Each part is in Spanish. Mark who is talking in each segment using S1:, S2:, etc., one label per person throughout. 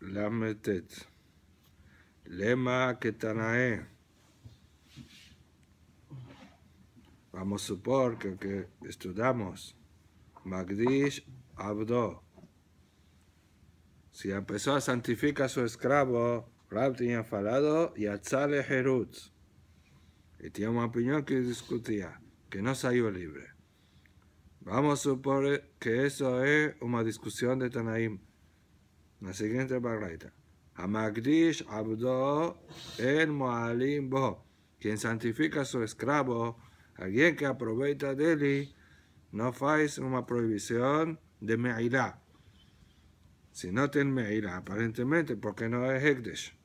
S1: lema que que Ketanae. Vamos a supor que, que estudiamos Magdish Abdo. Si empezó a santificar a su esclavo, Rab tenía falado y Atzale Herut. Y tenía una opinión que discutía, que no salió libre. Vamos a suponer que eso es una discusión de Tanaim. La siguiente barraita. Amagdish abdo el moalim bo. Quien santifica a su escravo alguien que aproveita de él, no faz una prohibición de meirá. Si no tiene meirá, aparentemente, porque no es Hekdesh.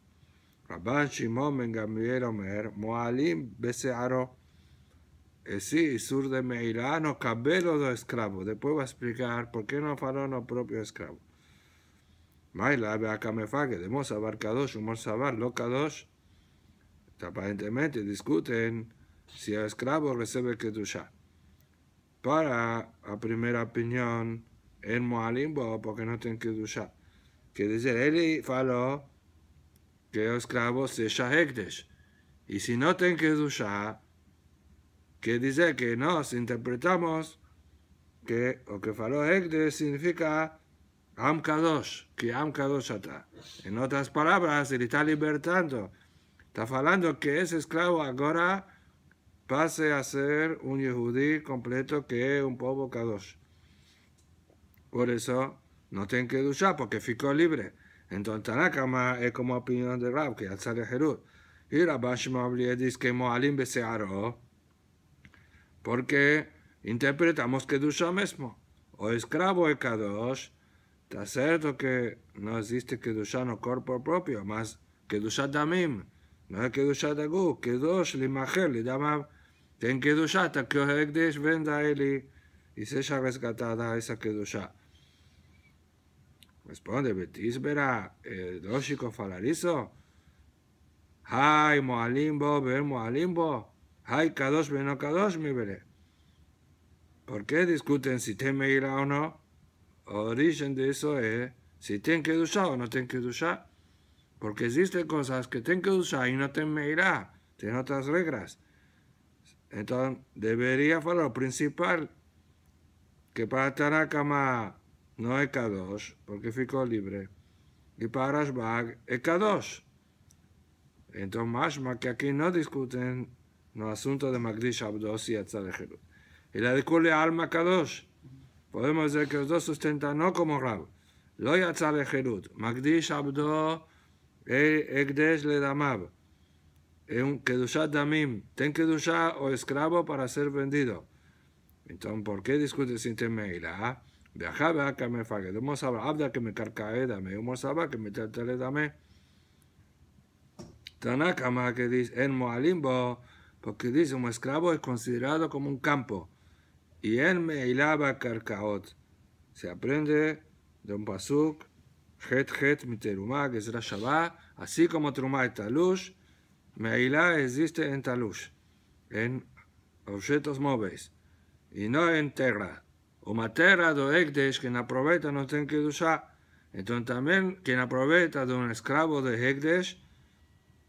S1: Rabban Shimon ben mualim Omer, Moalim Besearo. Eh, sí, sur de Meirá, no cabelo de esclavo. Después va a explicar por qué no faló los propio esclavo. Mai la Maila, Beakamefage, de Mozabar Kadosh, lo Lokadosh, aparentemente discuten si el esclavo recibe Kedushá. Para a primera opinión, el Moalimbo, porque no tiene Kedushá. Quiere decir, él faló que el esclavo se Shahekdesh. Y si no tiene Kedushá, que dice que nos interpretamos que lo que faló Hekdesh significa Am que Am está. En otras palabras, él está libertando. Está hablando que ese esclavo ahora pase a ser un yehudí completo que es un pueblo Kadosh. Por eso no tiene que duchar porque ficó libre. Entonces Tanakama es como opinión de Rab, que sale Jerud. Y Rabashima dice que Moalim besearó porque interpretamos que ducha mismo. O esclavo es Kadosh, Está cierto que no existe ducha no cuerpo propio, más Kedusha también, no es Kedushá que Kedush le llama ten Kedushá, hasta que Oegdesh venda él y sea rescatada esa Kedusha. Responde, Betis verá, el eh, hay falarizo. Hay Moalimbo, ver Moalimbo, hay Kadosh, no Kadosh, mi veré. ¿Por qué discuten si teme irá o no? origen de eso es si que duchar o no que duchar, Porque existen cosas que que duchar y no que Meirá. Tienen otras reglas. Entonces, debería ser lo principal. Que para Tarakama no es 2 porque fico libre. Y para Rashbag es 2 Entonces, más que aquí no discuten los asuntos de Magdish Abdos y Atzarejelut. Y la de alma k Kadosh podemos decir que los dos sustentan no como Rab. Lo yatzar Magdish abdo egdesh le damab. En kedushat damim. Ten kedusha o esclavo para ser vendido. Entonces, ¿por qué discute sin temeira? Viajaba a que me fague. Demos abda que me carcae eh, dame. Humor que me tartale dame. Tanakama que dice en Moalimbo, porque dice un esclavo es considerado como un campo y en me hilaba carcaot. Se aprende de un pasuk, het het miterumá, que es así como trumá y talush, meilá existe en talush, en objetos móviles, y no en una terra do Egdesh, quien aproveita no tiene que duchar. Entonces también quien aprovecha de un esclavo de Egdesh,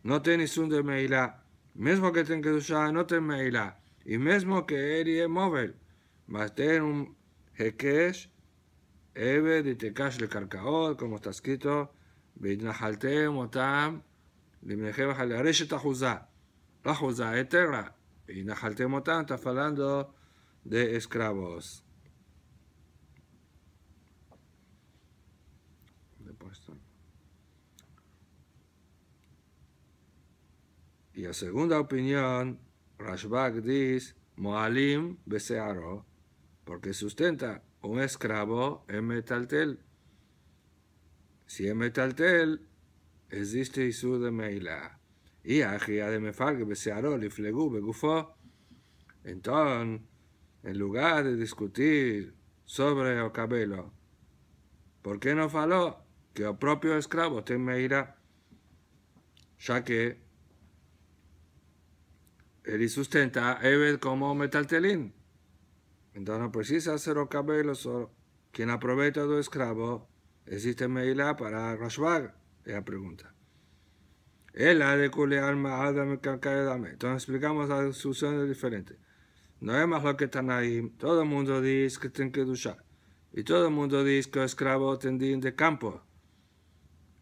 S1: no tiene su de meilá. Mismo que tiene que duchar, no tiene Meila. Y mismo que él es móvil un Hekesh, Eve y Tekash le Carcao, como está escrito, Vidnahaltem, Otam, Limnehem, Halarishet, Ahuza, Ahuza, Eterra, Vidnahaltem, Otam, está hablando de esclavos. Y la segunda opinión, Rashbag dice, Moalim Besearo, porque sustenta un esclavo en metaltel. Si en metaltel existe su de Meila, y Ajia de Mefarg, Besearol y Flegu, Begufo, entonces, en lugar de discutir sobre el cabello, ¿por qué no faló que el propio esclavo te Meira? Ya que él sustenta a como metaltelín. Entonces precisa hacer los cabello o quien aprovecha de esclavo. Existe Meila para es la pregunta. El de alma adam Entonces explicamos la soluciones diferente. No es más lo que están ahí. Todo el mundo dice que tienen que duchar. Y todo el mundo dice que esclavos tendían de campo.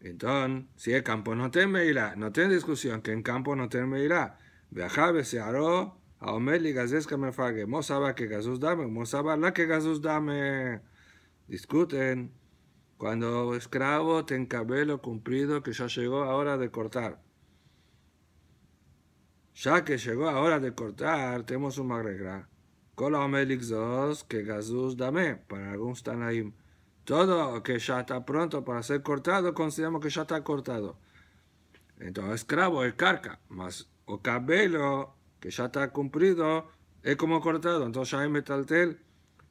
S1: Entonces, si el campo no tiene Meila, no tiene discusión que en campo no tiene Meila. Viajar, se aro. Aomeli gazes que me fague. Mosaba que gasus dame. Mosaba la que gasus dame. Discuten. Cuando esclavo ten cabello cumplido que ya llegó a hora de cortar. Ya que llegó a hora de cortar, tenemos una regla. Cola omelixos que gasus dame. Para algunos ahí. Todo que ya está pronto para ser cortado, consideramos que ya está cortado. Entonces, esclavo es carca, más o cabello que ya está cumplido, es como cortado, entonces ya hay tel,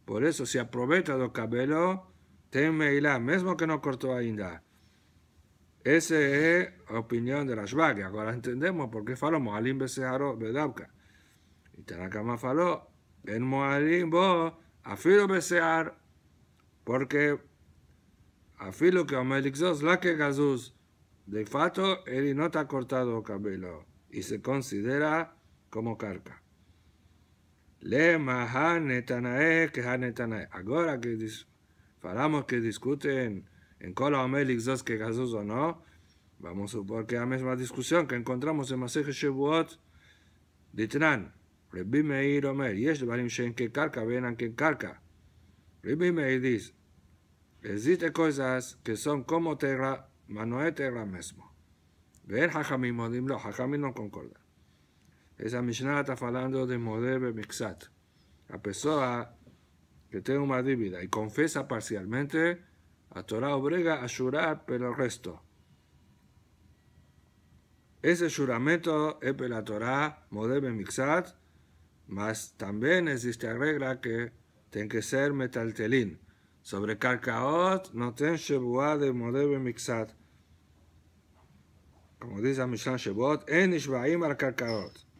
S1: Por eso, si aprovecha los cabellos, teme la mismo que no cortó ainda. Esa es la opinión de Rashbag. Ahora entendemos por qué faló Moalim Besearo Bedavka. Y Tanakama faló, en Moalim bo afilo Besear, porque afilo que Omelixos la que Gazuz, de fato, él no ha cortado el cabello y se considera como carca, Lema, Hanetanae, que Hanetanae. Ahora que falamos que discuten en Kola Omelix dos que gasos o no, vamos a suponer que la misma discusión que encontramos en Maseje Shevuot de Tran. Rebbi Meir Omer, Yesh este Barim Shen que carga, venan que carga. Rebbi Meir dice, existen cosas que son como terra, pero no es tierra mismo. Ver Hajamim, lo, hachamim no concorda. Esa Mishnah está hablando de Modebe Mixat. A persona que tiene una dívida y confesa parcialmente, a Torah obliga a jurar por el resto. Ese juramento es la Torah Modebe Mixat, mas también existe la regla que tiene que ser metaltelín. Sobre Karkaot no ten Shebuá de Modebe Mixat. Como dice Mishnah en Ishbaim al Karkaot.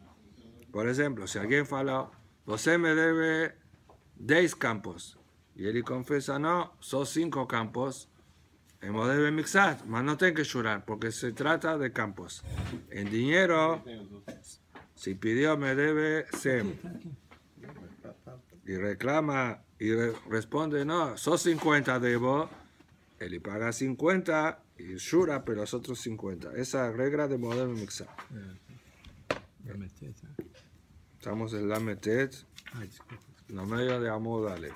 S1: Por ejemplo, si alguien fala, usted me debe 10 campos, y él confesa, no, son 5 campos, hemos debe mixar, mas no tiene que llorar, porque se trata de campos. En dinero, si pidió, me debe 100. Y reclama y responde, no, son 50 debo, él paga 50 y llora, pero los otros 50. Esa es la regla de modelo mixar estamos en la meted la media de amodales.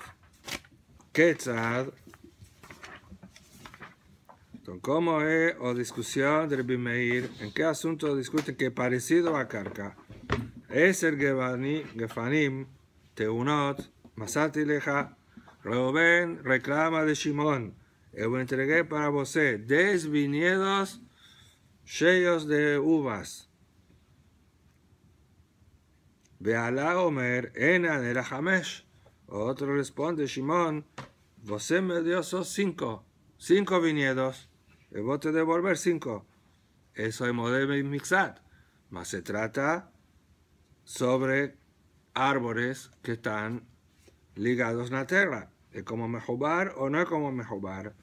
S1: ¿Qué tal? entonces, ¿cómo es la discusión de Bimeir? ¿En qué asunto discuten que parecido a Carca? Es el Gefanim, Teunot, Masati Leja, Reuben reclama de Shimon. yo entregué para vosotros 10 viñedos, sellos de uvas la Omer, en era Hamesh. Otro responde, Shimon, vos me dio cinco, cinco viñedos, y vos te devolver cinco. Eso es modelo mixat. Mas se trata sobre árboles que están ligados a la tierra. ¿Es como mejorar o no es como mejorar.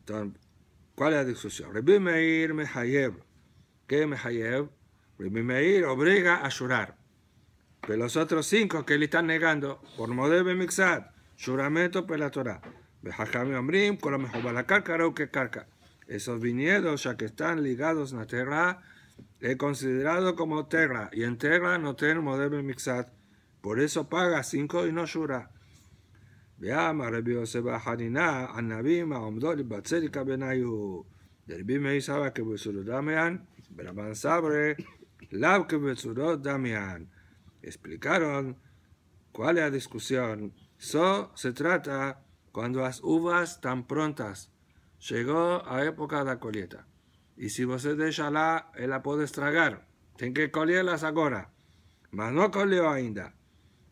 S1: Entonces, ¿cuál es la discusión? Rebimeir Mehayev. ¿Qué Mehayev? Meir obliga a jurar. Pero los otros cinco que le están negando, por modelo mixat, juramento por la Torah. Bejajami Omrim, Colomejobalakar, que carca. Esos viñedos, ya que están ligados en la tierra, es considerado como tierra, y en tierra no modo de mixat. Por eso paga cinco y no jura. Veamos, Rabbi Yosef Hariná, Annabima, Omdol, Batzelika Benayu. El me sabe que Besurudamean, Braman Sabre, me Damián. Explicaron cuál es la discusión. So se trata cuando las uvas tan prontas llegó a época de la colheita. Y si usted deja la, la puede estragar ten que colerlas ahora. Mas no colió ainda.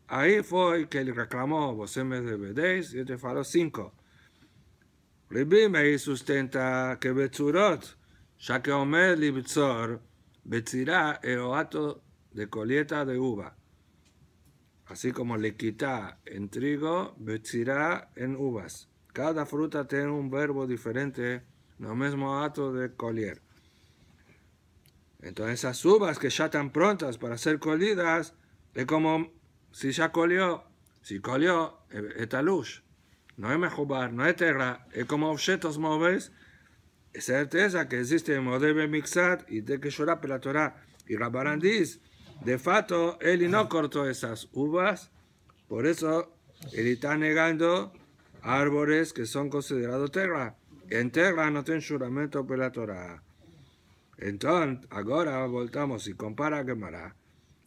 S1: Ahí fue que le reclamó, vos me debe y te cinco 5. y sustenta que Betzurot, ya que Omer Libzor, vestirá el oato de coleta de uva, así como le quita en trigo, vestirá en uvas. Cada fruta tiene un verbo diferente, no mismo acto de colier. Entonces esas uvas que ya están prontas para ser colidas, es como si ya colió, si colió, eh, esta luz. No es mejubar, no es tierra, es como objetos móviles certeza que existe debe mixar y de que por la Torá y Rabarán dice, de fato él no cortó esas uvas, por eso él está negando árboles que son considerados tierra. En tierra no tiene juramento por la Entonces, ahora voltamos y compara a Gemara.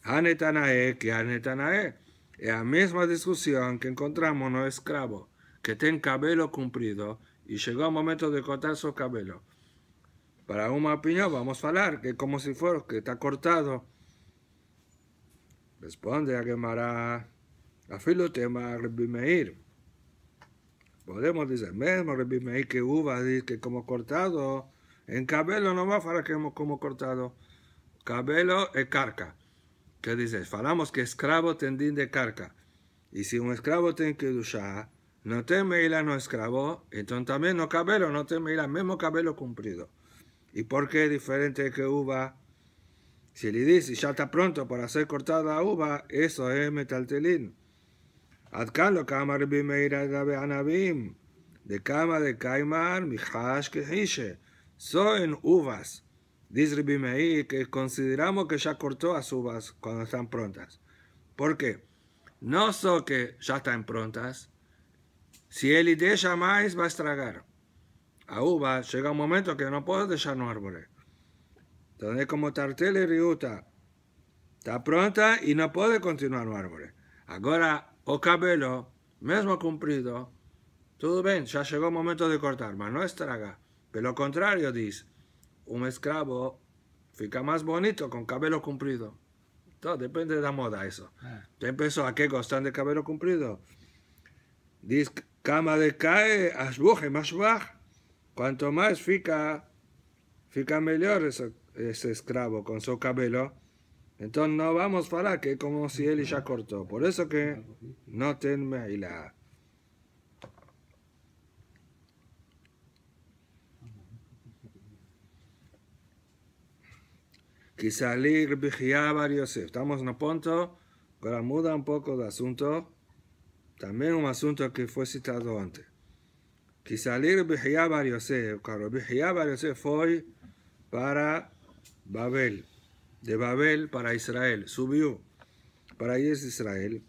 S1: Anetanae, que Anetanae, es la misma discusión que encontramos no escravo que tiene cabello cumplido, y llegó el momento de cortar su cabello. Para una opinión vamos a hablar que como si fuera que está cortado. Responde a Gemara, la tema de Podemos decir, mismo rebimeir que uva, que como cortado, en cabello no va para que como cortado. Cabello es carca. ¿Qué dices? Falamos que esclavo tendín de carca. Y si un esclavo tiene que duchar, no teme la no esclavo, entonces también no cabelo, no teme y la mismo cabello cumplido. ¿Y por qué es diferente que uva? Si le dice, ya está pronto para ser cortada la uva, eso es metaltelín. Adkan lo kama de anabim, de kama de kaimar, mihash que Son uvas. Dice Rebimeir que consideramos que ya cortó las uvas cuando están prontas. ¿Por qué? No so que ya están prontas, si él deja más, va a estragar. A uva llega un momento que no puedo dejar un árbol. Entonces, como y Riuta está pronta y no puede continuar un árbol. Ahora, o oh cabello, mismo cumplido, todo bien, ya llegó el momento de cortar, pero no estraga. Pero lo contrario, dice, un esclavo fica más bonito con cabello cumplido. Todo depende de la moda eso. Ah. empezó a qué gustan de cabello cumplido. Dice Cama decae, asbuje más Cuanto más fica, fica mejor ese, ese esclavo con su cabello. Entonces no vamos para que como si él ya cortó. Por eso que no ahí la Quizá a varios. Eh, estamos en un punto, ahora muda un poco de asunto también un asunto que fue citado antes. Que salir Bihiyá Bar Yosef, claro, Yosef fue para Babel, de Babel para Israel, subió para Israel.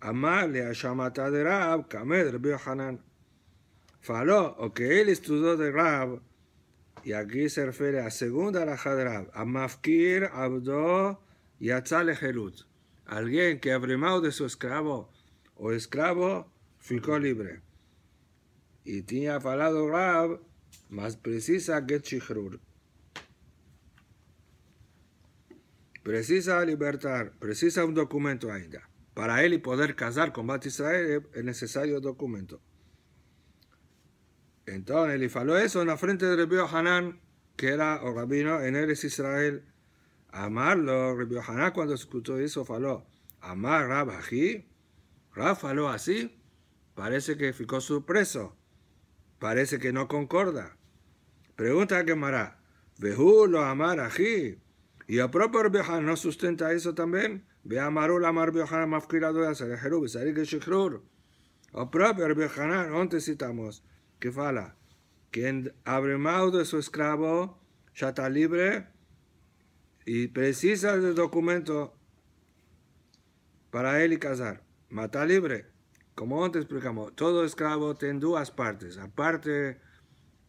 S1: Amale a Shamata de Rab, Kamed Hanan. Faló, o que él estudió de Rab, y aquí se refiere a segunda raja de Rab, a Mafkir Abdo y a Alguien que abrimado de su esclavo o esclavo ficó libre. Y tenía falado Rab más precisa que Chichrur. Precisa libertar, precisa un documento ainda. Para él y poder casar con Bat Israel es necesario documento. Entonces y faló eso en la frente de Rebio Hanan, que era o rabino en Eres Israel. Amarlo, Rebio Hanan cuando escuchó eso faló, Amar aquí. Rafa así. Parece que ficó sorpreso. Parece que no concorda. Pregunta a Gemara. Vehu lo amar aquí. Y el propio Rabbi no sustenta eso también. Ve amaru la amar Rabbi mafkirado ya de Jerub, sale que shikrur. El propio Rabbi ¿dónde antes citamos, que fala, quien abre mano de su esclavo, ya está libre y precisa de documento para él y casar. Mata libre. Como antes explicamos, todo esclavo tiene dos partes. Aparte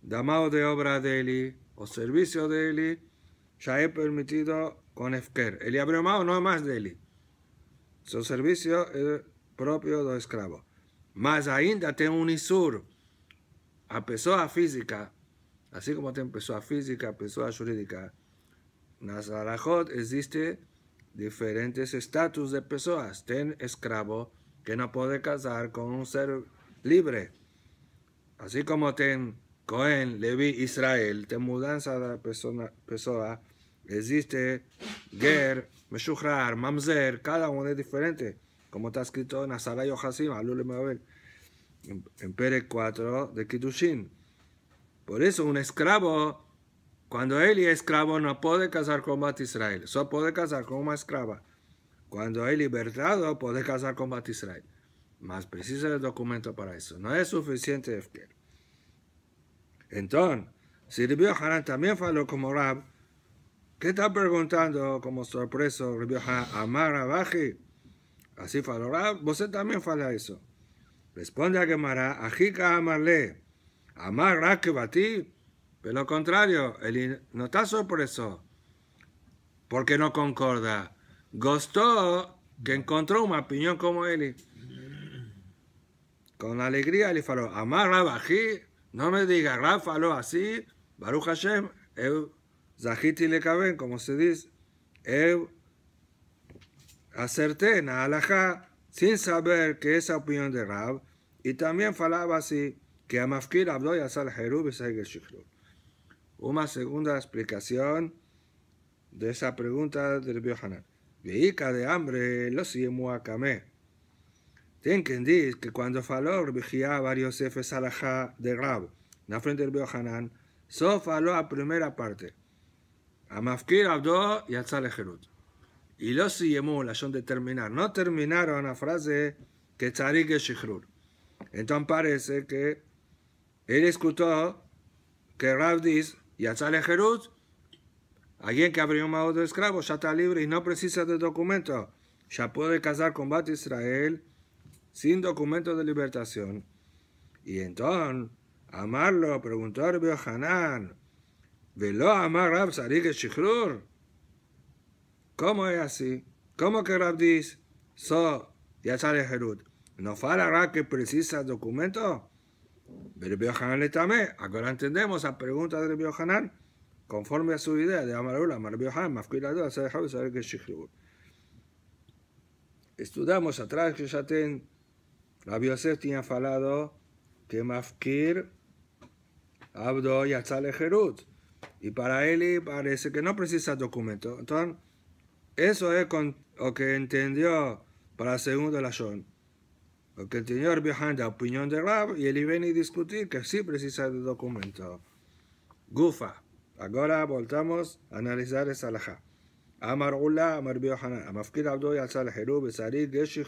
S1: de mano de obra de él o servicio de él, ya es permitido con Efker. El abrió mano no es más de él. Su servicio es propio del esclavo. Mas ainda tiene un isur. A persona física, así como tiene persona física, persona jurídica, en existe diferentes estatus de personas. Ten esclavo que no puede casar con un ser libre. Así como ten Cohen, Levi, Israel, ten mudanza de persona, persona existe Ger, Meshuhar, Mamzer, cada uno es diferente. Como está escrito en la y en pere 4 de Kitushin. Por eso un esclavo cuando él es esclavo no puede casar con Bat Israel, solo puede casar con una esclava. Cuando es libertado puede casar con Bat Israel. Más precisa el documento para eso. No es suficiente Efker. Entonces, si Rabbi Hanan también faló como Rab, ¿qué está preguntando como sorpreso Rabbi Hanan? Amar abaji. Así faló Rab, vos también fala eso. Responde a Gemara, Ajika amarle, amar rakibati. Pero lo contrario, él no está sorpreso porque no concorda. Gostó que encontró una opinión como él. Con alegría le faló, amar Rabají, no me diga, Rab faló así, Baruch Hashem, eu zahiti le como se dice, eu acerté en Alajá sin saber que esa opinión de Rab, y también falaba así, que Amafkir Abdoy Asal Jerub y una segunda explicación de esa pregunta del Biohanan. Veica de hambre, lo akame. Tienen que decir que cuando faló vigía varios jefes alajá de Rab, na frente del Biohanan, solo faló a primera parte. Amafkir Abdo y al Y los siguió la son de terminar. No terminaron la frase que Entonces parece que él escuchó que Rab dice y sale alguien que abrió un de esclavo, ya está libre y no precisa de documento, ya puede casar con Bat Israel sin documento de libertación. Y entonces, Amarlo preguntó a Hanán. Hanan, ¿Velo Amar Rab Sarig Shikrur? ¿Cómo es así? ¿Cómo que Rab dice, so, ya sale ¿No falará que precisa documento? De Ahora entendemos la pregunta de Rabbi conforme a su idea de Amarula, deja de saber que es Shikhru. Estudamos atrás que ya ten, la Yosef tenía falado que Mafkir Abdo y Jerut Y para él parece que no precisa documento. Entonces, eso es con, lo que entendió para segundo Lashon. Porque el señor viaja da opinión de Rab y él viene a discutir que sí precisa de documento. Gufa. Ahora voltamos a analizar esa laja. Amar עולה, Amar רבי יוחנן, המפקיד עבדו יצא לחירוב וצריך יש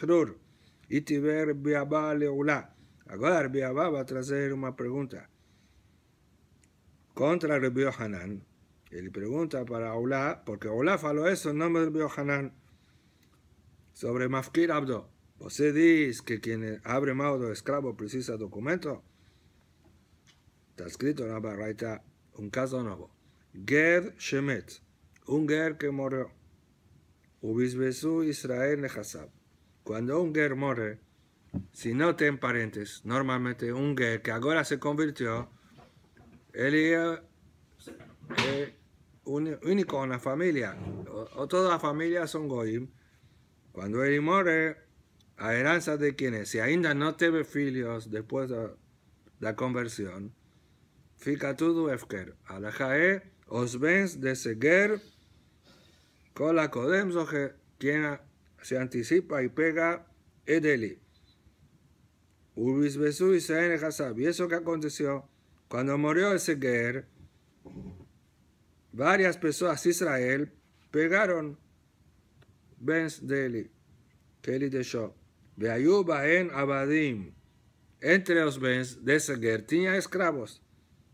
S1: Y Tiber ve רבי Ahora Rabbi va a traer una pregunta contra Rabbi Hanan. Él pregunta para Ola, porque Ola faló eso en nombre de sobre Mafkir Abdo. Voséis pues, dice que quien abre mano de esclavo precisa documento. Está escrito en la está, un caso nuevo. Ger Shemet, un Ger que murió. Ubisbesu Israel Nechazab. Cuando un Ger muere, si no tiene parientes, normalmente un Ger que ahora se convirtió, él es único en la familia. o toda la familia son Goyim. Cuando él muere, a heranza de quienes, si ainda no teve filhos después de la conversión, fica todo efker. Alajae os vens de Seguer con la que quien se anticipa y pega edeli. Ubis besu y se Y eso que aconteció cuando murió el guer, varias personas de Israel pegaron bens de Eli, que él dejó. Beayuba en Abadim. Entre los bens de Seger tenía esclavos.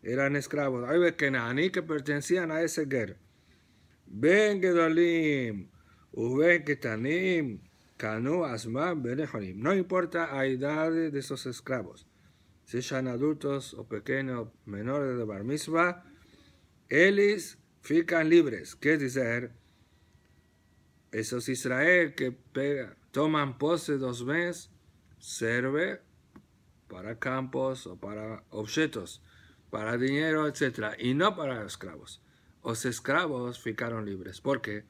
S1: Eran esclavos. Hay naní que pertenecían a ese guerra. Ben Gedolim, Uben Ketanim, Canu, Asman, Benejonim. No importa la edad de esos esclavos. Si sean adultos o pequeños, menores de barmisba mitzvah, ellos fican libres. Quiere decir, esos Israel que pegan toman pose dos veces, sirve para campos o para objetos, para dinero, etc. Y no para esclavos. Los esclavos ficaron libres. porque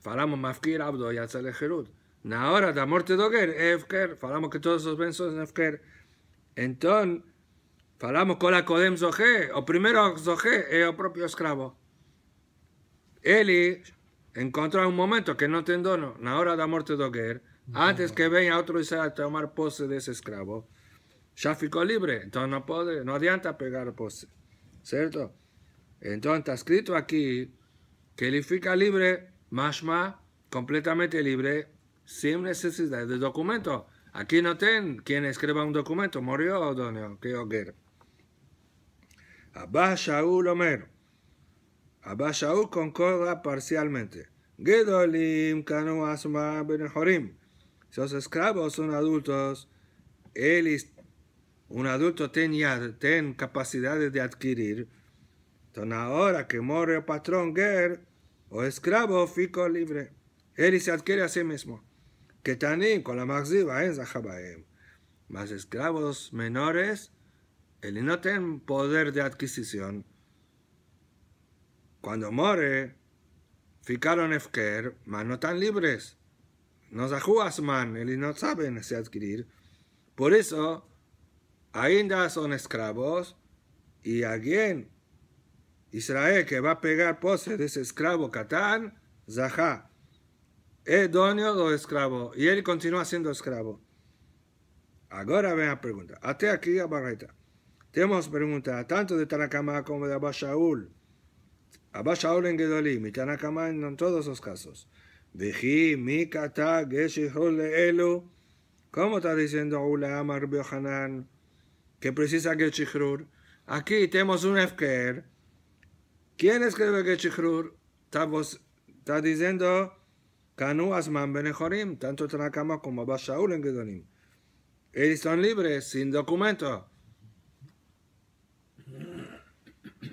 S1: Falamos mafkir abdo y Jerud. Na hora da morte doger, efker, falamos que todos los bens son efker. Entonces, falamos la codem Zohe, o primero Zohe, el eh, o propio esclavo. Eli, encontrar un momento que no en la hora de la muerte de antes que venga otro Israel a tomar posse ese escravo, ya ficou libre, entonces no pode, no adianta pegar posse, ¿cierto? Entonces está escrito aquí que él fica libre, más completamente libre, sin necesidad de documento. Aquí no ten quien escriba un documento, murió Odonio, que Oguer. Abba Shaul Omer. Abba concorda parcialmente. Gedolim Kanu Asma Ben Los esclavos son adultos. Él es un adulto tenía ten capacidades de adquirir. Entonces ahora que muere el patrón ger o esclavo fico libre. Él se adquiere a sí mismo. Que con la maxiva en Zahabaem. Mas esclavos menores, él no tiene poder de adquisición. Cuando more, ficaron efker, mas no tan libres. Nos man, ellos no saben se adquirir. Por eso, ainda son esclavos y alguien, Israel, que va a pegar poses de ese esclavo Catán, zajá es dueño o esclavo, y él continúa siendo esclavo. Ahora ven la pregunta. Hasta aquí abarreta, Tenemos preguntas tanto de Tanakama como de Abba Shaul. Shaul en Gedolim y Tanakama en todos los casos. Mikata, Elo. ¿Cómo está diciendo Ulama Amar Que precisa Geshihur. Aquí tenemos un Efker. ¿Quién escribe Geshihur? Está diciendo Kanu Asman Benejorim, tanto Tanakama como Abba Shaul en Gedolim. Ellos son libres, sin documento.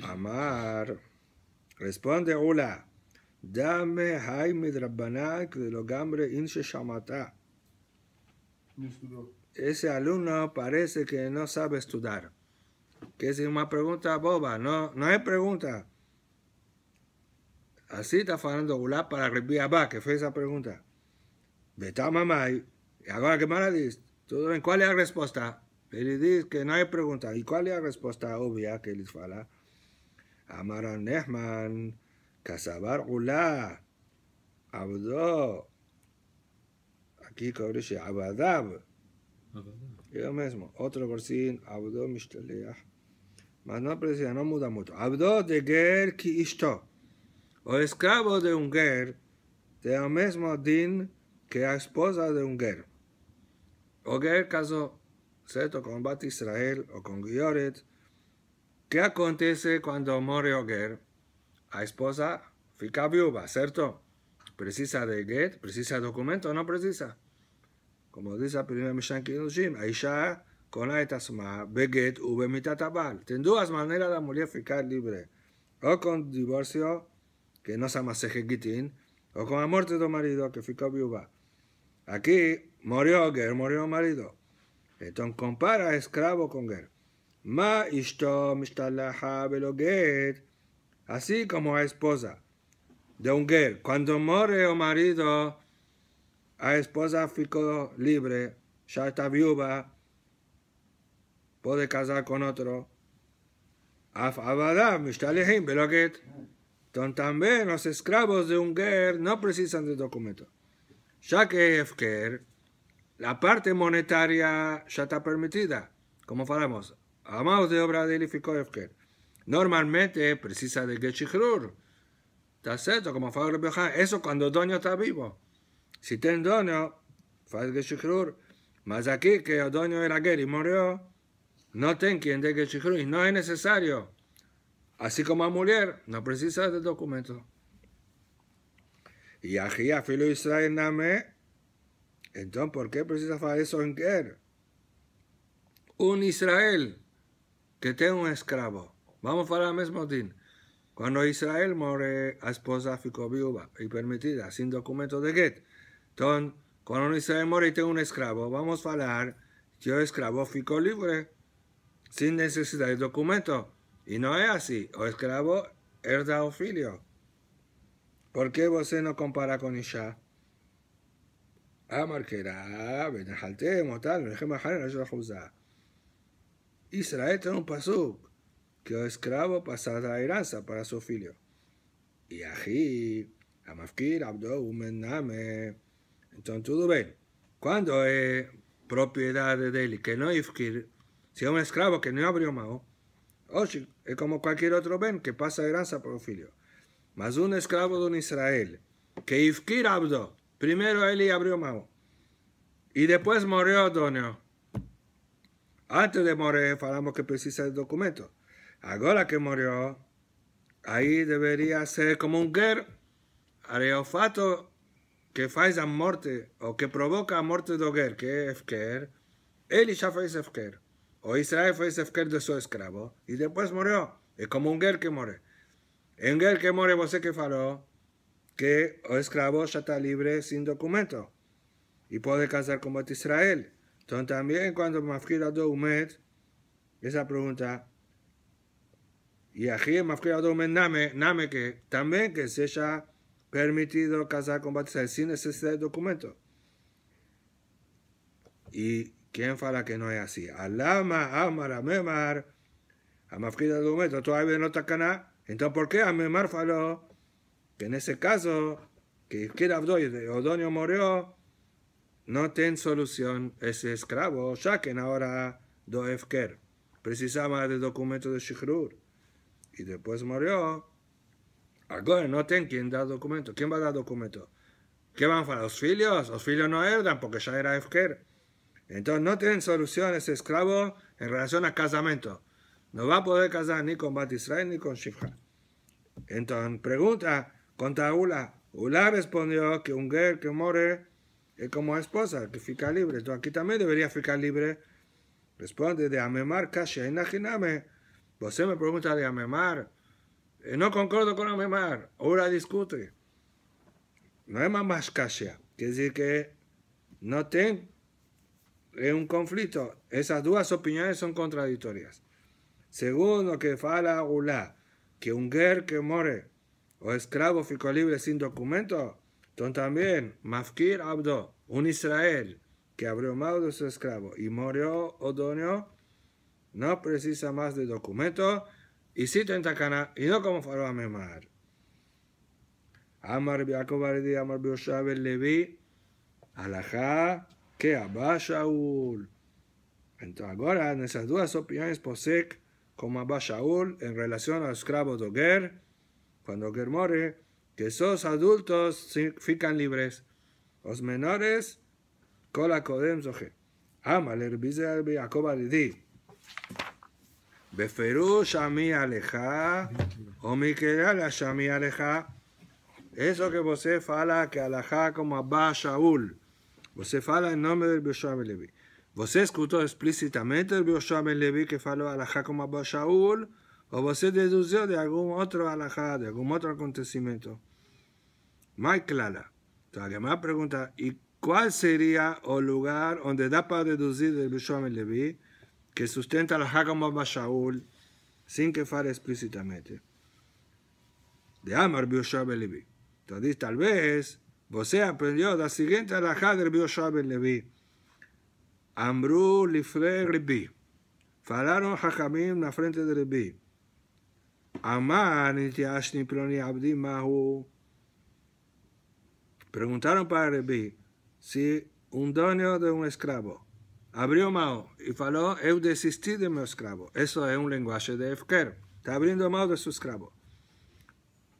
S1: Amar. Responde hola. dame Jaime Drabbanak de Logambre Inche Shamata. Ese alumno parece que no sabe estudiar. Que es una pregunta boba, no, no hay pregunta. Así está hablando hola para Rabbi Abba, que fue esa pregunta. Beta mamá, y ahora qué mala dice, ¿cuál es la respuesta? Él dice que no hay pregunta. ¿Y cuál es la respuesta obvia que les fala? amaran Nehman, Casabar Ula, Abdo. Aquí cobre Abadab. Yo mismo. Otro versín, Abdo Mishtaleah. Mas no precisa, no muda mucho. Abdo de Ger ki ishto. O esclavo de un Ger, de lo mismo din que a esposa de un Ger. O Ger caso ¿cierto? Con Israel o con Gioret ¿Qué acontece cuando muere Oger? La esposa fica viuda, ¿cierto? ¿Precisa de get? ¿Precisa de documento? No precisa. Como dice el primer Mishan ahí Aisha con la etasma, beget u bemitatabal. Tendrás dos maneras la mujer ficar libre. O con divorcio, que no se amaseje gitín, o con la muerte de marido, que fica viuda. Aquí murió Ger, murió marido. Entonces compara esclavo con Ger. Ma ishto Así como a esposa de un Cuando muere o marido, a esposa fico libre, ya está viuda, puede casar con otro. Entonces también los esclavos de un ger no precisan de documento. Ya que la parte monetaria ya está permitida, como falamos, Amados de obra de Efker. Normalmente precisa de Geshichrur. Está cierto, como favor de Eso cuando Odoño está vivo. Si ten dueño, faz Geshichrur. Mas aquí que Odoño era guerrero y murió, no ten quien de Geshichrur y no es necesario. Así como a mujer, no precisa de documento. Y aquí a Filo Israel Name. Entonces, ¿por qué precisa hacer eso en Ger? Un Israel que tengo un esclavo. Vamos a hablar el mismo din. Cuando Israel muere la esposa ficó viuda y permitida, sin documento de get. Entonces, cuando Israel muere y un esclavo, vamos a hablar ¿Yo esclavo fico libre, sin necesidad de documento. Y no es así. O esclavo herda o filio. ¿Por qué no compara con Isha? Ah, marquera, ah, ven, tal, dejemos a Israel un paso que el esclavo pasara la heranza para su filio. Y aquí, Amafkir Abdo Umename. Entonces, todo bien. Cuando es propiedad de él, que no es si es un esclavo que no abrió mano, si es como cualquier otro bien que pasa la heranza para su filio. Mas un esclavo de un Israel, que Ifkir Abdo, primero él abrió mao, y después murió Adonio. Antes de morir falamos que precisa de documento. Agora que morreu, aí deveria ser como um guerra. Areofato que faz a morte, ou que provoca a morte do Ger, que é Efker, ele já fez Efker. O Israel fez Efker de seu escravo, e depois morreu. É como um Ger que morre. Em Ger que morre, você que falou que o escravo já está livre sem documento e pode casar com Israel. Entonces también cuando un mes, esa pregunta, y aquí Mafkira Doumet Name, Name que también que se haya permitido casar con Batista sin necesidad de documento. ¿Y quién fala que no es así? Alama, Amar, Amemar, a un mes, todavía no está canal Entonces, ¿por qué Amemar faló que en ese caso, que Kira Abdoy, Odonio murió, no ten solución ese esclavo, ya en ahora do Precisaba de documento de Shikrur. Y después murió. Ahora no ten quien da documento. ¿Quién va a dar documento? ¿Qué van a hacer? ¿Los filios? Los filios no herdan porque ya era Efker. Entonces no tienen solución ese esclavo en relación a casamiento. No va a poder casar ni con Bat Israel ni con Shifra. Entonces pregunta contra Ula. Ula respondió que un guerrero que muere es como esposa que fica libre. Entonces aquí también debería ficar libre. Responde de Amemar imagíname. Vos me pregunta de Amemar. Eh, no concordo con Amemar. Ahora discute. No es más Kashia. Quiere decir que no tiene un conflicto. Esas dos opiniones son contradictorias. segundo que fala Ulá, que un ger que muere o esclavo ficó libre sin documento, entonces también, Mafkir Abdo, un Israel que abrió mano de su esclavo y murió Odonio, no precisa más de documento, y si en Takana, y no como faró a memar. Amar Biakov Amar Levi, Alajá, que Abba Shaul. Entonces ahora, en esas dos opiniones, posee como Abba Shaul en relación al esclavo de Oger, cuando Oger muere, que esos adultos fican libres. Los menores, cola codem zoje. Ama le rebize al Jacob alidi. Beferush mi aleja, o mi shami aleja. Eso que vos fala que alajá como Abba Shaul. Vos fala en nombre del Yoshua Levi. Vos escuchó explícitamente el Yoshua Levi que faló alajá como Abba Shaul o você deduziu de algún otro alajá, de algún otro acontecimiento. Más clara. Entonces, la pregunta, ¿y cuál sería el lugar donde da para deducir de el Levi que sustenta la Hakam Shaul sin que falle explícitamente? De Amar el Levi. Entonces, tal vez, você aprendió la siguiente alajá de el Levi. Amru Lifre Ribi. Falaron Hakamim en la frente del Rebi. Amar Nitiashni Prani Abdi Mahu. Perguntaram para Rebi se um dono de é um escravo abriu mão e falou: Eu desisti de meu escravo. Isso é um linguagem de Efker. Está abrindo mão do seu escravo.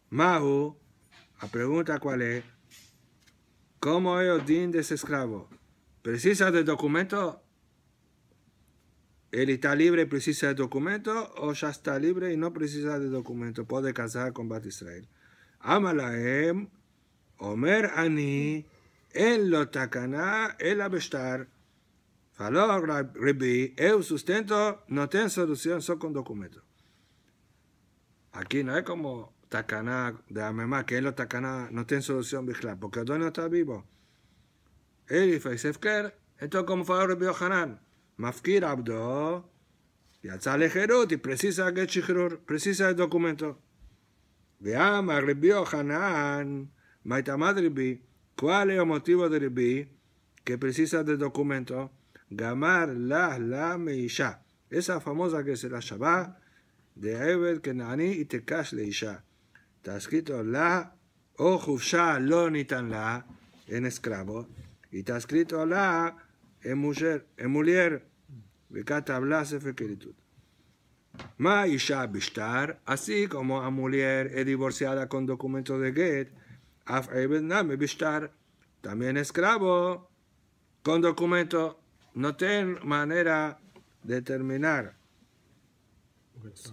S1: Mahu, a pergunta qual é? Como é o din desse escravo? Precisa de documento ¿Él está libre y precisa de documento o ya está libre y no precisa de documento? Puede casar con Bat Israel. Amalaem, Omer Ani, El Lotakana, El Abestar. Faló Rabbi, eu sustento, no tiene solución, solo con documento. Aquí no es como takana de Amemá, que él lo no tiene solución, porque Adonai está vivo. Él y entonces esto es como Falor, Rabbi Hanán? Mafkir Abdo, Yatza Ejerut, y precisa que precisa el documento. Vea, Ribio Hanan, Maitamad ¿cuál es el motivo de Ribi que precisa del documento? Gamar la la meisha, esa famosa que se la llama de que Kenani y Tekash Leisha. Está escrito la o Jufsha lo nitan la en esclavo, y está escrito la es mujer, es mujer. Ma Isha Bishtar, así como a mujer es divorciada con documento de get, Af Bishtar, también esclavo con documento. No tiene manera de terminar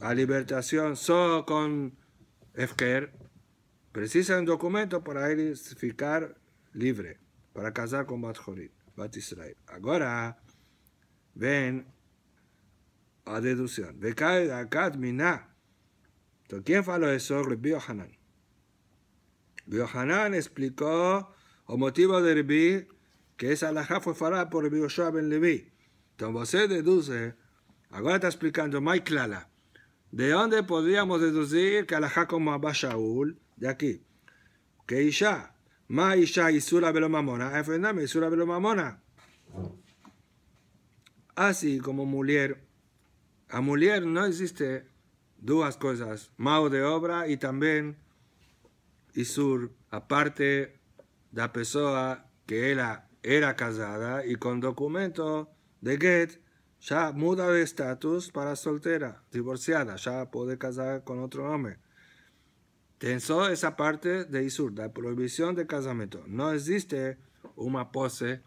S1: La libertación solo con Efker. Precisa un documento para ficar libre, para casar con Batjorit. Ahora Israel. Ahora ven a deducción. ¿Quién faló eso? Então, quem falou eso? Rabbi Hanan. Rabbi Hanan o motivo de Rabbi que esa alajá fue falada por Rabbi Yoshua ben Levi. Entonces usted deduce, Ahora está explicando más clara, de dónde podríamos deducir que alajá como Abba Shaul, de aquí. que Isha, Ma Isha Isura Belomamona. Isura Belomamona. Así como mujer, a mujer no existe dos cosas, Mao de obra y también Isur, aparte de la persona que era, era casada y con documento de get, ya muda de estatus para soltera, divorciada, ya puede casar con otro hombre. Tensó esa parte de Isur, la prohibición de casamiento. No existe una pose,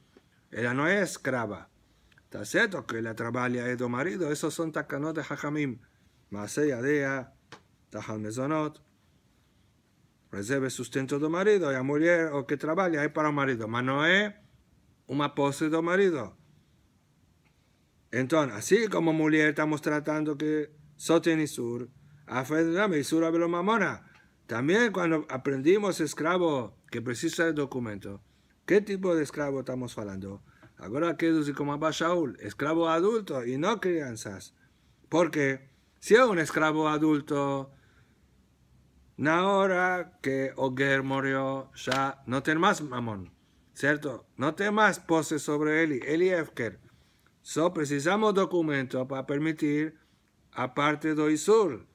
S1: ella no es esclava. Está cierto que la trabaja es do marido, esos son takanot de Jajamim. Mas ella dea, tajal mesonot, recibe sustento de marido, y a mujer o que trabaja es para el marido, mas no es una pose de marido. Entonces, así como mujer estamos tratando que soten Isur, afedrame Isur a mamona. También cuando aprendimos esclavo que precisa el documento, ¿qué tipo de esclavo estamos hablando? Ahora que es como Abba Shaul, esclavo adulto y no crianzas. Porque si es un esclavo adulto, hora que Oger murió, ya no tiene más mamón, ¿cierto? No tiene más poses sobre él, Eli Efker. Solo precisamos documento para permitir aparte de Isur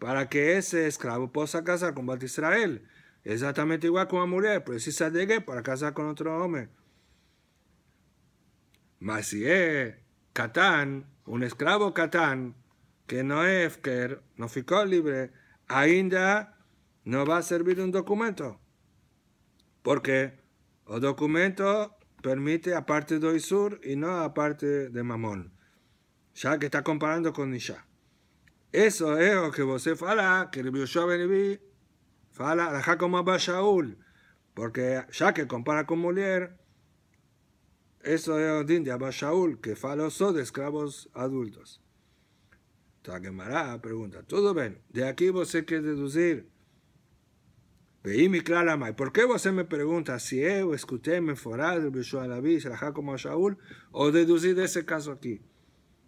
S1: para que ese esclavo pueda casar con Bat Israel. Exactamente igual como una mujer precisa de que para casar con otro hombre. Mas si es Catán, un esclavo Catán, que no es Efker, no ficó libre, ainda no va a servir un documento. Porque el documento permite aparte de Isur y no aparte de Mamón, ya que está comparando con Nisha. Eso es lo que vosé fala, que el Yoshua Ben fala, la Jacoma Shaul, porque ya que compara con mujer. eso es lo de Abba Shaul, que falosó de esclavos adultos. Tagemará pregunta, todo bien, de aquí vosé quiere que deducir. Veí mi clara mai. ¿Por qué vosé me pregunta si yo escuché me vi de Bishua Ba Shaul, o deducir de ese caso aquí?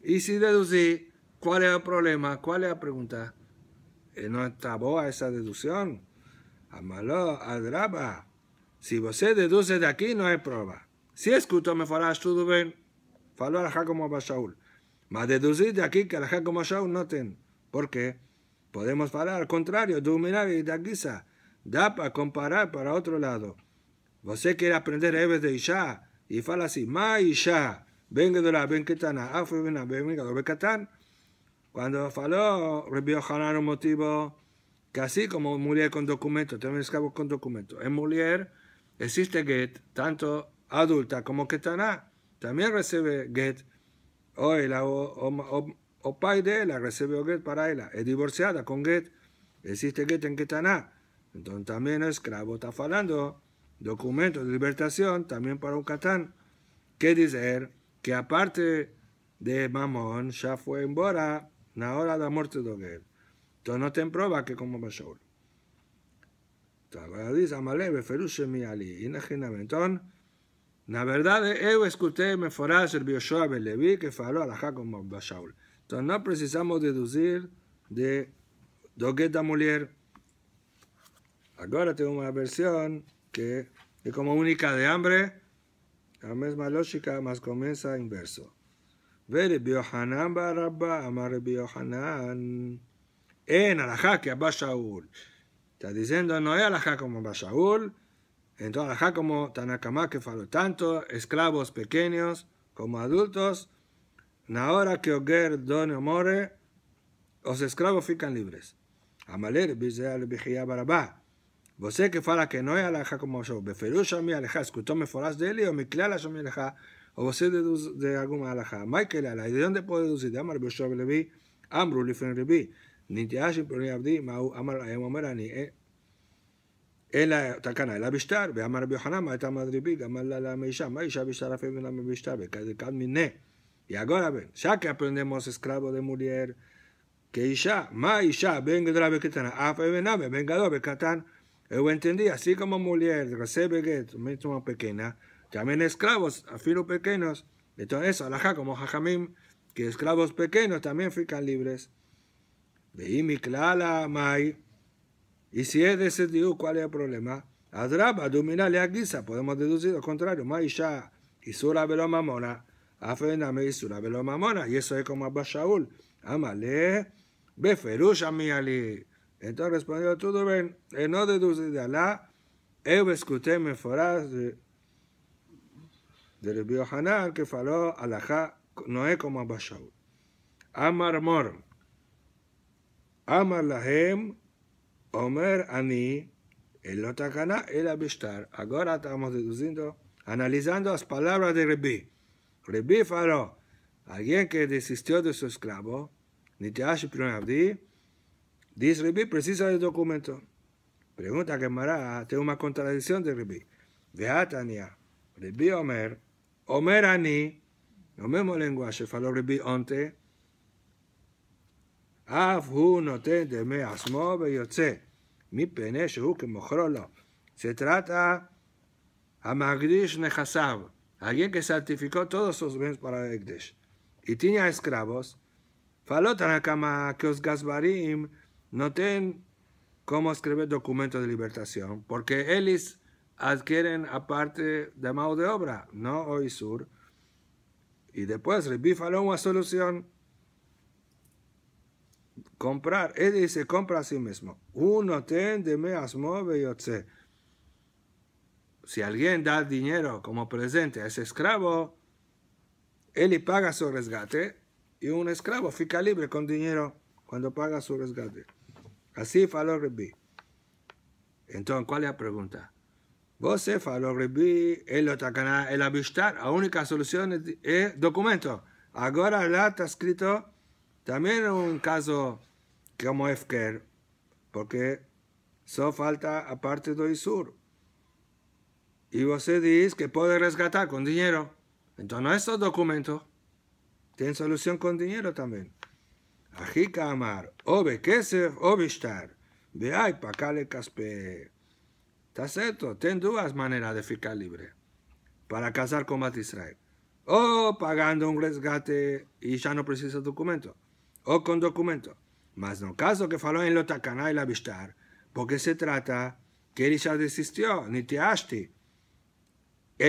S1: Y si deducí, ¿Cuál es el problema? ¿Cuál es la pregunta? Eh, no está boa esa deducción. Amalo, adraba. Si usted deduce de aquí, no hay prueba. Si escuto me farás todo bien. Faló al a Shaul. Mas deducir de aquí que al a Shaul no ten. ¿Por qué? Podemos hablar al contrario, Dominar y da guisa. Da para comparar para otro lado. Você quiere aprender Eves de Isha y fala así, Ma Isha, venga de la Benketana, que venga de cuando faló, Rabbi Hanan un motivo que así como Mulier con documento, también esclavo con documento. En Mulier existe get, tanto adulta como taná también recibe get. Hoy la pai de ella recibe get para ella, es divorciada con get, existe get en taná Entonces también el esclavo está falando documento de libertación también para un catán. ¿Qué dice Que aparte de Mamón, ya fue embora na hora da morte do guerreiro. Então não tem prova que como Bashaul. Então agora diz, Amalé, Beferush mi ali, e inajinam. Então, na verdade, eu escutei Meforash el Bioshua ben Levi que falou alajá como Bashaul. Então não precisamos deduzir de, do que da mulher. Agora tem uma versão que é como única de hambre, a mesma lógica, mas começa inverso. ורבי Biohanan baraba amar Biohanan En יוחנן, אין הלכה Está diciendo, no hay alajá como Bashaul, entonces alajá como Tanakamá que falo tanto, esclavos pequeños como adultos, na hora que Oger Donio more, los esclavos fican libres. Amaler, Bizeal, baraba Barabá. Vosé que fala que no hay como Shaul. Beferusha, mi alajá, escutó me foras de él, o mi clara, yo mi alajá, o se deduz de algo alajá. Michael la, ¿y de dónde puede deducir? Amar Levi, Amru Levi, Nintiashim Proni Abdi, Amar Ayam אלא תקנה, אלא בשטר, ואמר רבי יוחנן, מה הייתה מדריבי, גם על מה אישה בשטר ¿Qué מיני, de הבן, mujer, ¿qué כאישה, מה אישה, בן גדולה וקטנה, אף גדול וקטן, הוא entendía, así como pequeña, también esclavos, filos pequeños, entonces eso, alajá como jajamim, que esclavos pequeños también fican libres. veí mi clala mai. Y si es de ese dios, ¿cuál es el problema? Adraba, domina a guisa, podemos deducir lo contrario, mai ya, y velo mamona, y velo mamona, y eso es como Abba Shaul, amale, beferusha mi ali. Entonces respondió, todo bien eh, no deduce de Alá, eu escuché me foraz de eh, de Rabbi Hanan que faló alajá no es como a Shaul. Amar Mor. Amar Lahem. Omer Ani. El Otakaná era Bistar. Ahora estamos deduciendo, analizando las palabras de Rebí. Rebí faló. Alguien que desistió de su esclavo, Nitiash Pronavdi, dice Rabbi, precisa de documento. Pregunta que Mará, tengo una contradicción de Vea Tania. Rebí Omer, Omerani, no me mismo lenguaje, faló Rabbi Onte, af hu de me asmo y mi pene shehu que Se trata a Magdish Nechasav, alguien que santificó todos sus bienes para el Y tenía esclavos, faló tanakama que os no noten cómo escribir documento de libertación, porque él adquieren aparte de mano de obra, no hoy sur. Y después rebí faló una solución. Comprar. Él dice, compra a sí mismo. Uno ten de me yo sé. Si alguien da dinero como presente a ese esclavo, él paga su resgate y un esclavo fica libre con dinero cuando paga su resgate. Así faló Rebí. Entonces, ¿cuál es la pregunta? lo Rebí, el canal, el abistar la única solución es documento. Ahora la está escrito también un caso como Efker, porque solo falta aparte de Isur. Y vos dice que puede rescatar con dinero. Entonces estos documentos tienen solución con dinero también. Ajica amar, obe kesef, vea y pa'cale caspe. Está cierto. tengo dos maneras de ficar libre. para casar con Bat Israel. o pagando un resgate Y ya no precisa documento. O con documento. Mas no caso que falou en Lotacaná la Vistar. porque se trata que ele desistió. Ni te Ele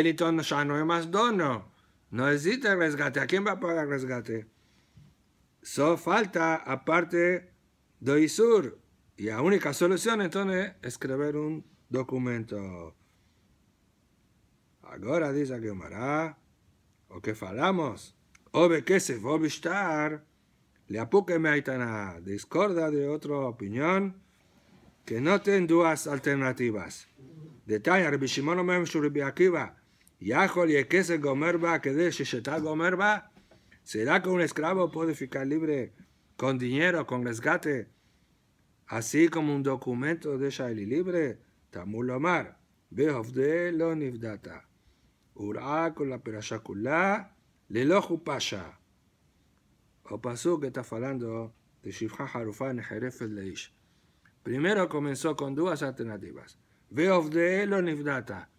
S1: Él ya no es más dono. No existe resgate. A quién va a pagar resgate? Só falta Aparte parte do Isur. Y a única solución. entonces es escribir un documento. Agora dice a o que falamos, ve que se a estar, le apuque meitaná, e discorda de otra opinión, que no tiene dos alternativas. Detalla, Rabbi Shimon אומר שהוא y עקיבא, יכול יהיה se que בה si se ¿Será que un esclavo puede ficar libre con dinero, con resgate, así como un documento de Shaili libre? תאמור לומר, of לא נבדעת. וראה כל הפרשה כולה ללא חופה שעה. que está hablando de Shifha Harufan el Leish. Primero comenzó con dos alternativas. de lo Nifdata.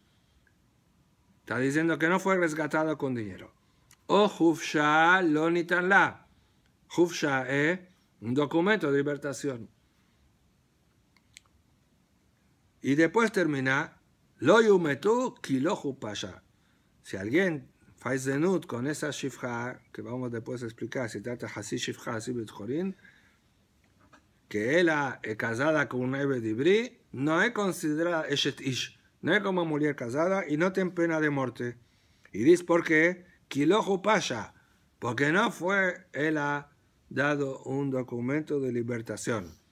S1: Está diciendo que no fue resgatado con dinero. O Hufsha lo la Hufsha es un documento de libertación. Y después termina, lo metu kilohu pasha. Si alguien faz denut con esa cifra, que vamos después a explicar, si trata así shifra, así que ella es casada con un de Dibri, no es considerada Ish, no es como mujer casada y no tiene pena de muerte. Y dice por qué, Kilohu Pasha, porque no fue ella dado un documento de libertación.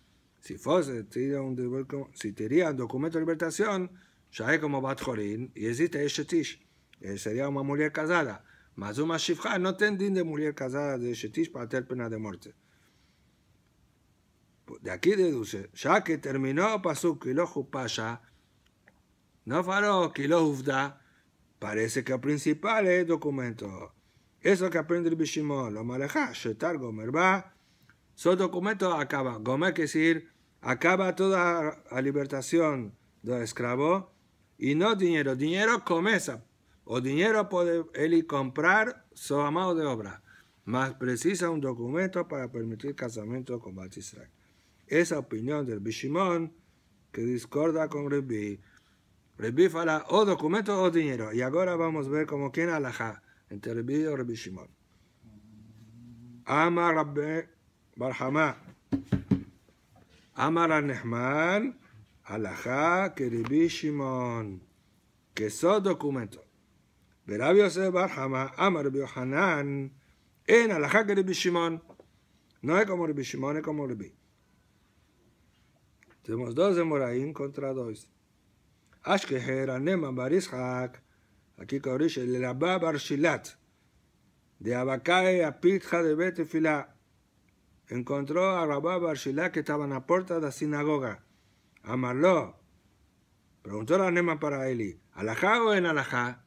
S1: Si fuese un documento de libertación, ya es como Batjorin y existe Eshetish. Eh, sería una mujer casada. Mas una shifra no tendría de mujer casada de Eshetish para tener pena de muerte. De aquí deduce, ya que terminó Pasuk lo Pasha, no faró Kilohu parece que el principal es documento. Eso que aprende el Bishimon, lo maneja, Shetar Gomer va, son documento acaba. Gomer quiere decir acaba toda la libertación del esclavo y no dinero, dinero comesa o dinero puede él comprar su amado de obra, más precisa un documento para permitir casamiento con Batisrael. Esa opinión del Bishimon que discorda con Rebí. Rebí fala o oh, documento o oh, dinero. Y ahora vamos a ver cómo quien alaja entre Rebí y Rebí Shimon. Ama Rabbe Barhamá. Amar Nehman, Alajá, Keribi Shimon, que son documentos. Verá Yosef Barhama, Amar Biohanan, en Alajá, Keribi Shimon. No es como Ribi Shimon, es como Ribi. Tenemos dos de contra dos. Ashkeher, Barishak, aquí el Rabá Barshilat, de Abacae, Apitja, de Betefila, encontró a Rabá Barshilá que estaba en la puerta de la sinagoga. Amarlo. Preguntó a Nema para él. ¿alajá o en alajá?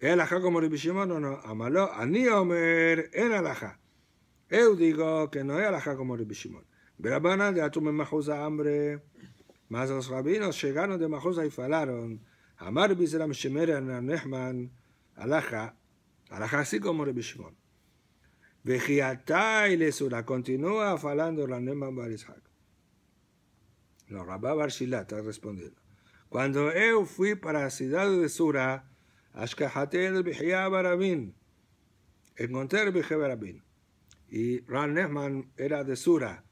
S1: ¿Es alajá como Ribishimon o no? Amarlo, Ani omer, en alajá. Yo digo que no es alajá como Ribishimon. Verabana de en Majusa hambre. Mas los rabinos llegaron de Majusa y falaron. Amar Bisram Shemer en Nehman, alajá. Alajá así como Ribishimon. Vejiatá y lesura. Continúa hablando Raneman Barishak. No, Rabá Barshilá está respondiendo. Cuando yo fui para la ciudad de Sura, Ashkahate el Barabin, Barabín. Encontré el Bihiyá Barabin. Y Ran Nehman era de Sura.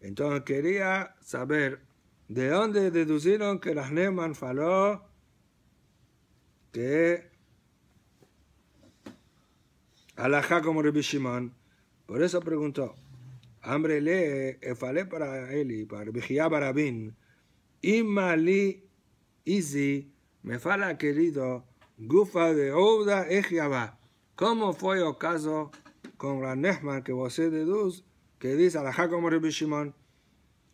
S1: Entonces quería saber de dónde deducieron que Raneman Nehman faló que Alajá como Shimon. Por eso preguntó. Hambre le efale para Eli, para Vigia Barabin. Imali Izi me fala querido gufa de obra ejiaba. ¿Cómo fue el caso con la Nehman que vos deduz que dice Alajá como Rabbi Shimon?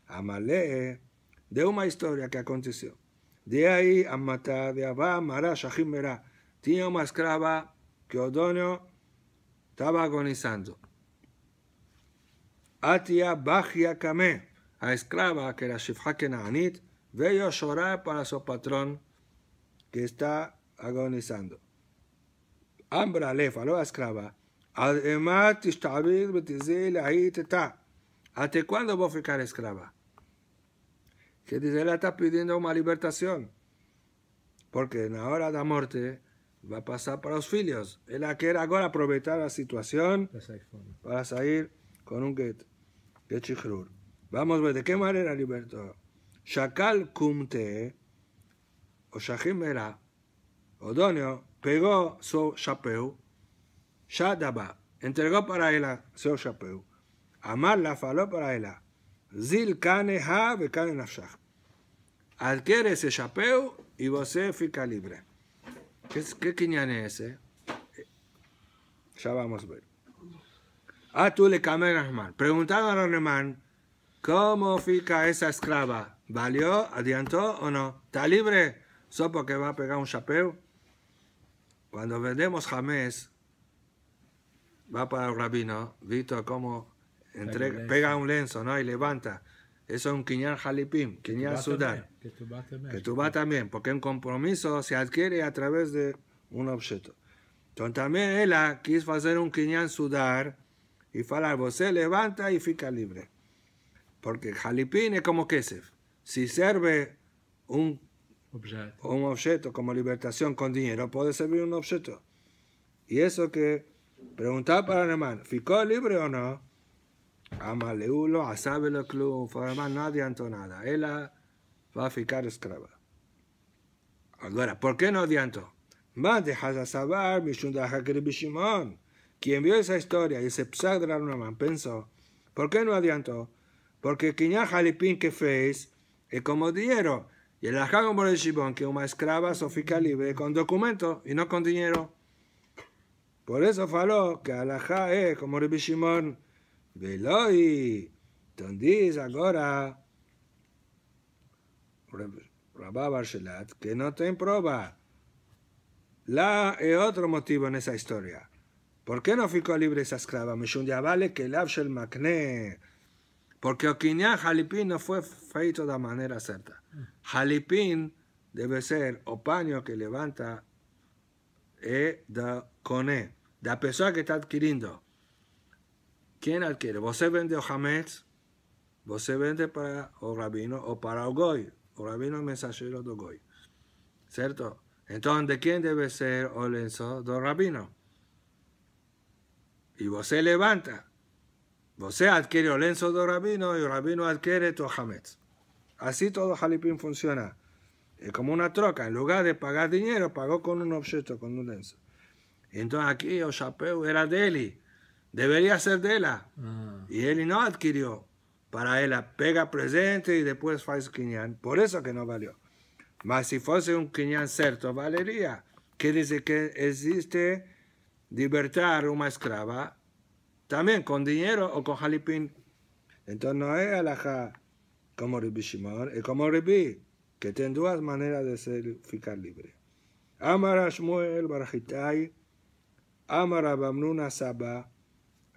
S1: Amale de una historia que aconteció. De ahí Amata de Abba Mara Shahimera. Tinha uma escrava que Odonio estaba agonizando. Atia Bajia Kameh, a esclava que era kenanit, Anit, veo llorar para su patrón que está agonizando. Ambra le faló a esclava, ¿Hasta cuándo voy a ficar esclava? Que dice, él está pidiendo una libertación. Porque en la hora de la muerte va a pasar para los hijos, Él quiere agora aprovechar la situación para salir con un get, get shichrur. Vamos a ver de qué manera libertó. Shakal Kumte, o Shahim era, Odonio, pegó su chapeu, Shadaba, entregó para ella seu amar la faló para ella, Zil ha, ve Kane Nafshach. Adquiere ese chapeu y usted fica libre. ¿Qué, qué es ese? Eh? Eh, ya vamos a ver. Ah le Kamer Rahman. Preguntaba a Rahman, ¿cómo fica esa esclava? ¿Valió? ¿Adiantó o no? ¿Está libre? ¿Sólo porque va a pegar un chapeo? Cuando vendemos jamés, va para el rabino, Víctor, cómo entrega, pega un lenzo, ¿no? Y levanta. Eso es un Kinyan Jalipim, Kinyan Sudar. Que tú vas también. Que tú también, porque un compromiso se adquiere a través de un objeto. Entonces también ella quiso hacer un Kinyan Sudar y falar, vos levanta y fica libre. Porque Jalipín es como Kesef. Si sirve un objeto. un objeto como libertación con dinero, puede servir un objeto. Y eso que preguntar para hermano, ¿ficó libre o no? Ama Leulo, Asabelo Club, además no adiantó nada. Ella va a ficar esclava. Ahora, ¿por qué no adianto? Más de Hazasabar, Mishunda Hakir Quien vio esa historia y ese psag de man pensó, ¿por qué no adianto? Porque Kinyah Jalipín que fez, y como dinero. y el ajago por el que una esclava sofica libre con documento y no con dinero. Por eso faló que Alajá es como el Shimon. Veloi. Então diz agora Rabá Barshelat que no tem prova. Lá é outro motivo nessa historia. Por que não ficou libre esa escrava? vale que Porque el Kinyan no fue feito da manera certa. Jalipín debe ser o paño que levanta eh, e da Coné, da pessoa que está adquiriendo. ¿Quién adquiere? ¿Vosé vende o Hametz? ¿Vosé vende para o rabino o para ogoy goy? O rabino mensajero de goy. ¿Cierto? Entonces, ¿de quién debe ser o lenzo? Do rabino. Y vosé levanta. Vosé adquiere o lenzo do rabino y el rabino adquiere tu Hametz. Así todo Jalipín funciona. Es como una troca. En lugar de pagar dinero, pagó con un objeto, con un lenzo. Entonces aquí chapeu era de él debería ser de ella. Ah. Ah. Y él no adquirió. Para ella ah, pega presente y después faz quinián. Por eso que no valió. Mas si fuese un quinián cierto, valería. Quiere dice que existe libertar una esclava también con dinero o con jalipín. Entonces no es alaja. como Ribi Shimon, es como Ribi, que tiene dos maneras de ser, ficar libre. Amara Shmuel Barajitai, Amara Bamnuna Sabah,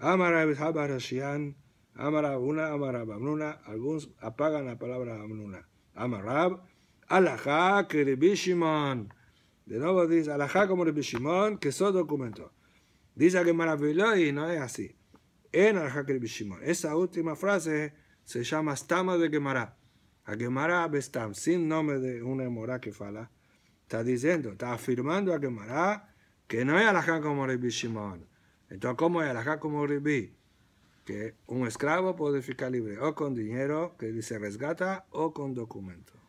S1: Amara Hashian, Amara Abuna, Amara algunos apagan la palabra amluna. Amarab, Alajá, que De nuevo dice, Alajá como ribishimon, que que son documento. Dice que maravilloso y no es así. En Alajá que Esa última frase se llama Stama de Gemara. A Gemara Bestam, sin nombre de una mora que fala, está diciendo, está afirmando a Gemara que no es Alajá como ribishimon. Entonces, ¿cómo es? la como ribí, que un esclavo puede ficar libre o con dinero que dice resgata o con documento.